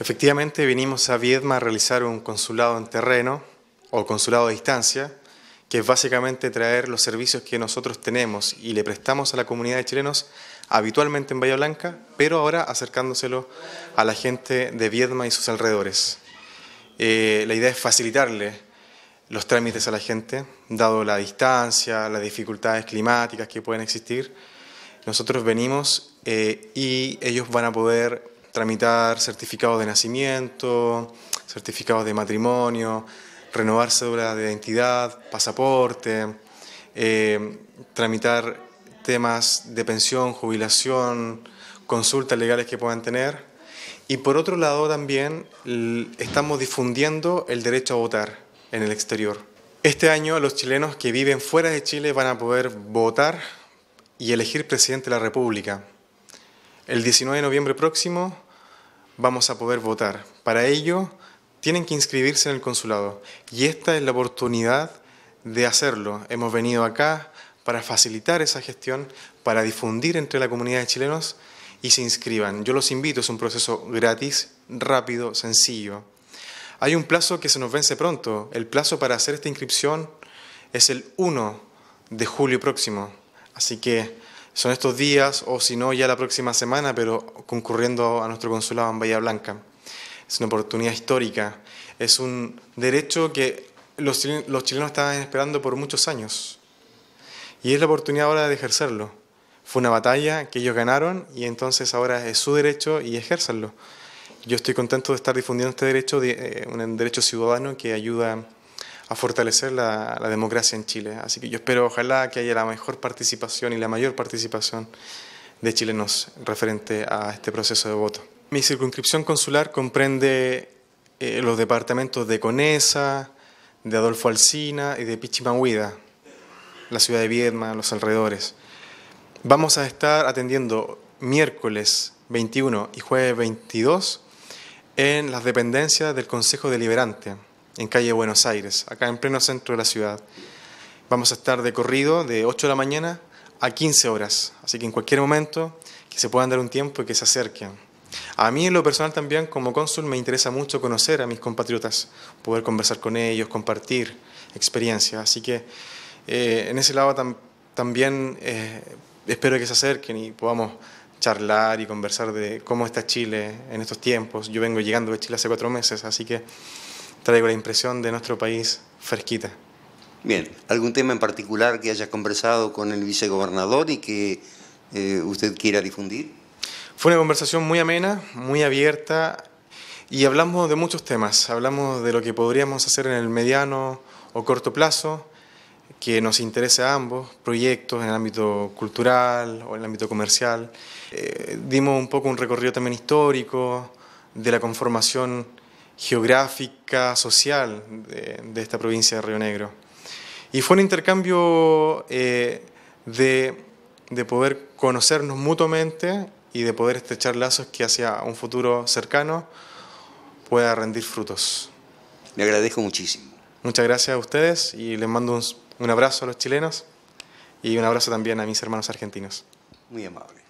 Efectivamente, vinimos a Viedma a realizar un consulado en terreno o consulado a distancia, que es básicamente traer los servicios que nosotros tenemos y le prestamos a la comunidad de chilenos habitualmente en Bahía Blanca, pero ahora acercándoselo a la gente de Viedma y sus alrededores. Eh, la idea es facilitarle los trámites a la gente, dado la distancia, las dificultades climáticas que pueden existir. Nosotros venimos eh, y ellos van a poder tramitar certificados de nacimiento, certificados de matrimonio, renovar cédula de identidad, pasaporte, eh, tramitar temas de pensión, jubilación, consultas legales que puedan tener. Y por otro lado también estamos difundiendo el derecho a votar en el exterior. Este año los chilenos que viven fuera de Chile van a poder votar y elegir presidente de la República. El 19 de noviembre próximo vamos a poder votar. Para ello, tienen que inscribirse en el consulado y esta es la oportunidad de hacerlo. Hemos venido acá para facilitar esa gestión, para difundir entre la comunidad de chilenos y se inscriban. Yo los invito, es un proceso gratis, rápido, sencillo. Hay un plazo que se nos vence pronto. El plazo para hacer esta inscripción es el 1 de julio próximo. Así que son estos días o si no ya la próxima semana, pero concurriendo a nuestro consulado en Bahía Blanca. Es una oportunidad histórica, es un derecho que los, chilenos estaban esperando por muchos años y es la oportunidad ahora de ejercerlo. Fue una batalla que ellos ganaron y entonces ahora es su derecho y ejérzanlo. Yo estoy contento de estar difundiendo este derecho, eh, un derecho ciudadano que ayuda a fortalecer la, democracia en Chile. Así que yo espero, ojalá, que haya la mejor participación y la mayor participación de chilenos referente a este proceso de voto. Mi circunscripción consular comprende eh, los departamentos de Conesa, de Adolfo Alsina y de Pichimahuida, la ciudad de Viedma, los alrededores. Vamos a estar atendiendo miércoles 21 y jueves 22 en las dependencias del Consejo Deliberante en calle Buenos Aires, acá en pleno centro de la ciudad. Vamos a estar de corrido de 8 de la mañana a 15 horas, así que en cualquier momento que se puedan dar un tiempo y que se acerquen. A mí en lo personal también como cónsul me interesa mucho conocer a mis compatriotas, poder conversar con ellos, compartir experiencias, así que eh, en ese lado también eh, espero que se acerquen y podamos charlar y conversar de cómo está Chile en estos tiempos. Yo vengo llegando de Chile hace cuatro meses, así que traigo la impresión de nuestro país fresquita. Bien, ¿algún tema en particular que hayas conversado con el vicegobernador y que eh, usted quiera difundir? Fue una conversación muy amena, muy abierta y hablamos de muchos temas. Hablamos de lo que podríamos hacer en el mediano o corto plazo, que nos interesa a ambos, proyectos en el ámbito cultural o en el ámbito comercial. Eh, dimos un poco un recorrido también histórico de la conformación geográfica, social de, esta provincia de Río Negro. Y fue un intercambio eh, de, poder conocernos mutuamente y de poder estrechar lazos que hacia un futuro cercano pueda rendir frutos. Le agradezco muchísimo. Muchas gracias a ustedes y les mando un, abrazo a los chilenos y un abrazo también a mis hermanos argentinos. Muy amable.